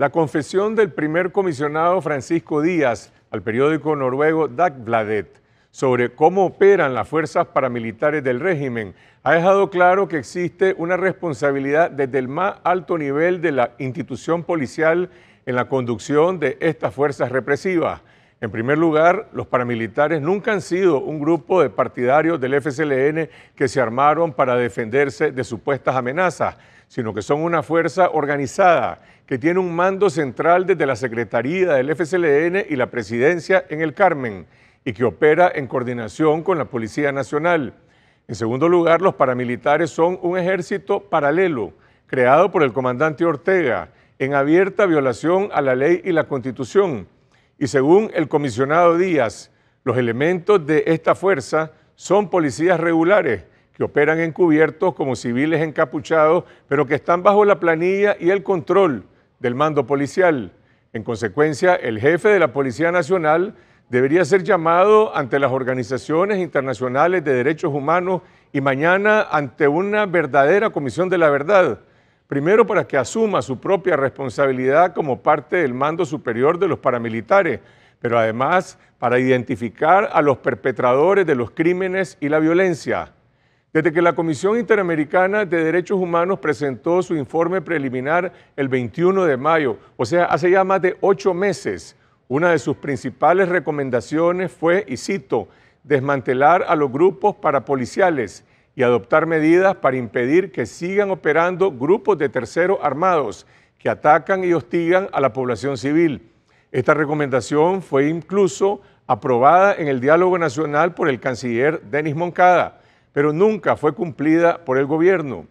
La confesión del primer comisionado Francisco Díaz al periódico noruego Dagbladet sobre cómo operan las fuerzas paramilitares del régimen ha dejado claro que existe una responsabilidad desde el más alto nivel de la institución policial en la conducción de estas fuerzas represivas. En primer lugar, los paramilitares nunca han sido un grupo de partidarios del FSLN que se armaron para defenderse de supuestas amenazas, sino que son una fuerza organizada que tiene un mando central desde la Secretaría del FCLN y la Presidencia en el Carmen y que opera en coordinación con la Policía Nacional. En segundo lugar, los paramilitares son un ejército paralelo creado por el comandante Ortega en abierta violación a la ley y la constitución. Y según el comisionado Díaz, los elementos de esta fuerza son policías regulares que operan encubiertos como civiles encapuchados, pero que están bajo la planilla y el control del mando policial. En consecuencia, el jefe de la Policía Nacional debería ser llamado ante las organizaciones internacionales de derechos humanos y mañana ante una verdadera comisión de la verdad. Primero para que asuma su propia responsabilidad como parte del mando superior de los paramilitares, pero además para identificar a los perpetradores de los crímenes y la violencia. Desde que la Comisión Interamericana de Derechos Humanos presentó su informe preliminar el 21 de mayo, o sea, hace ya más de ocho meses, una de sus principales recomendaciones fue, y cito, desmantelar a los grupos parapoliciales y adoptar medidas para impedir que sigan operando grupos de terceros armados que atacan y hostigan a la población civil. Esta recomendación fue incluso aprobada en el diálogo nacional por el canciller Denis Moncada pero nunca fue cumplida por el gobierno.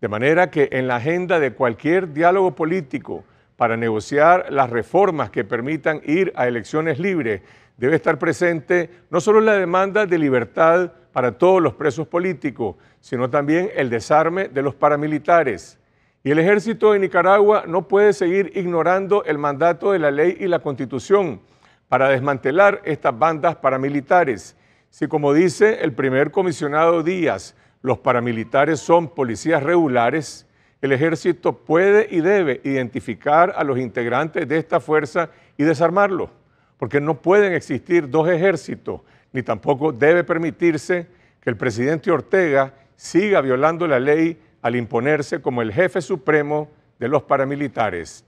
De manera que en la agenda de cualquier diálogo político para negociar las reformas que permitan ir a elecciones libres debe estar presente no solo la demanda de libertad para todos los presos políticos, sino también el desarme de los paramilitares. Y el ejército de Nicaragua no puede seguir ignorando el mandato de la ley y la constitución para desmantelar estas bandas paramilitares si como dice el primer comisionado Díaz, los paramilitares son policías regulares, el ejército puede y debe identificar a los integrantes de esta fuerza y desarmarlos, porque no pueden existir dos ejércitos, ni tampoco debe permitirse que el presidente Ortega siga violando la ley al imponerse como el jefe supremo de los paramilitares.